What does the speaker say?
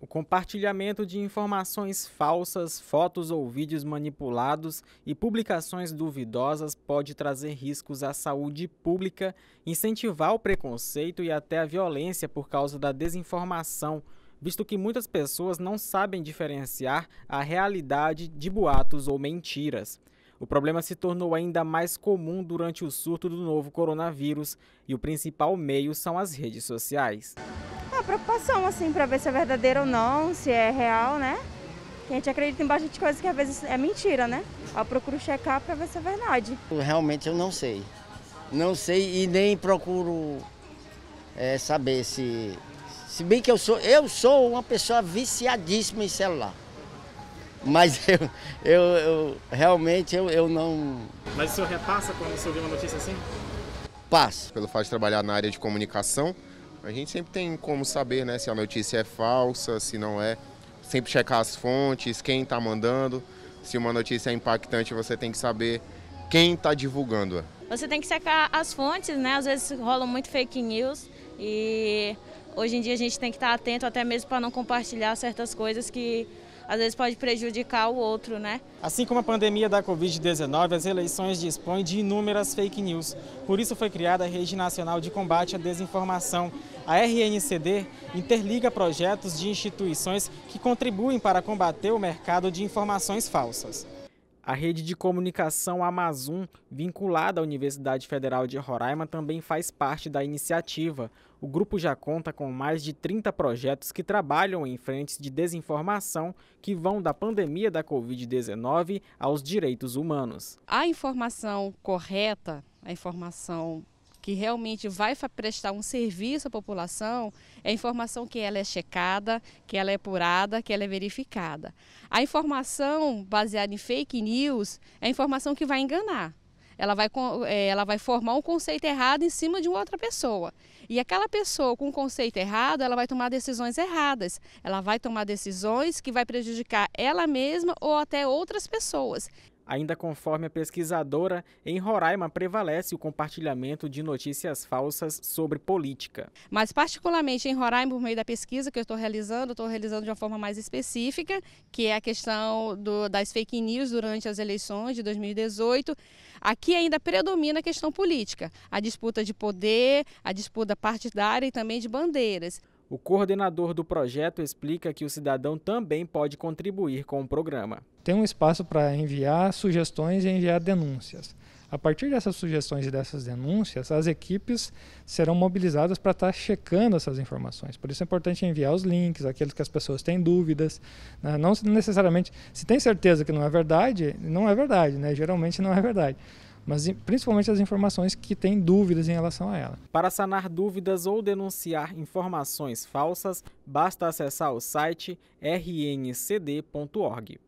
O compartilhamento de informações falsas, fotos ou vídeos manipulados e publicações duvidosas pode trazer riscos à saúde pública, incentivar o preconceito e até a violência por causa da desinformação, visto que muitas pessoas não sabem diferenciar a realidade de boatos ou mentiras. O problema se tornou ainda mais comum durante o surto do novo coronavírus e o principal meio são as redes sociais preocupação, assim, para ver se é verdadeiro ou não, se é real, né? Que a gente acredita em bastante coisas que às vezes é mentira, né? Eu procuro checar para ver se é verdade. Realmente eu não sei. Não sei e nem procuro é, saber se. Se bem que eu sou, eu sou uma pessoa viciadíssima em celular. Mas eu, eu, eu realmente eu, eu não. Mas o senhor repassa quando o senhor vê uma notícia assim? Passo. Pelo fato de trabalhar na área de comunicação, a gente sempre tem como saber né, se a notícia é falsa, se não é. Sempre checar as fontes, quem está mandando. Se uma notícia é impactante, você tem que saber quem está divulgando. Você tem que checar as fontes, né? Às vezes rolam muito fake news e hoje em dia a gente tem que estar atento até mesmo para não compartilhar certas coisas que às vezes pode prejudicar o outro, né? Assim como a pandemia da Covid-19, as eleições dispõem de inúmeras fake news. Por isso foi criada a Rede Nacional de Combate à Desinformação. A RNCD interliga projetos de instituições que contribuem para combater o mercado de informações falsas. A rede de comunicação Amazon, vinculada à Universidade Federal de Roraima, também faz parte da iniciativa. O grupo já conta com mais de 30 projetos que trabalham em frentes de desinformação que vão da pandemia da Covid-19 aos direitos humanos. A informação correta, a informação que realmente vai prestar um serviço à população, é informação que ela é checada, que ela é apurada, que ela é verificada. A informação baseada em fake news é informação que vai enganar ela vai, é, ela vai formar um conceito errado em cima de outra pessoa. E aquela pessoa com um conceito errado, ela vai tomar decisões erradas. Ela vai tomar decisões que vai prejudicar ela mesma ou até outras pessoas. Ainda conforme a pesquisadora, em Roraima prevalece o compartilhamento de notícias falsas sobre política. Mas, particularmente em Roraima, por meio da pesquisa que eu estou realizando, estou realizando de uma forma mais específica, que é a questão do, das fake news durante as eleições de 2018. Aqui ainda predomina a questão política, a disputa de poder, a disputa partidária e também de bandeiras. O coordenador do projeto explica que o cidadão também pode contribuir com o programa. Tem um espaço para enviar sugestões e enviar denúncias. A partir dessas sugestões e dessas denúncias, as equipes serão mobilizadas para estar tá checando essas informações. Por isso é importante enviar os links, aqueles que as pessoas têm dúvidas. Né? Não necessariamente, se tem certeza que não é verdade, não é verdade, né? geralmente não é verdade mas principalmente as informações que têm dúvidas em relação a ela. Para sanar dúvidas ou denunciar informações falsas, basta acessar o site rncd.org.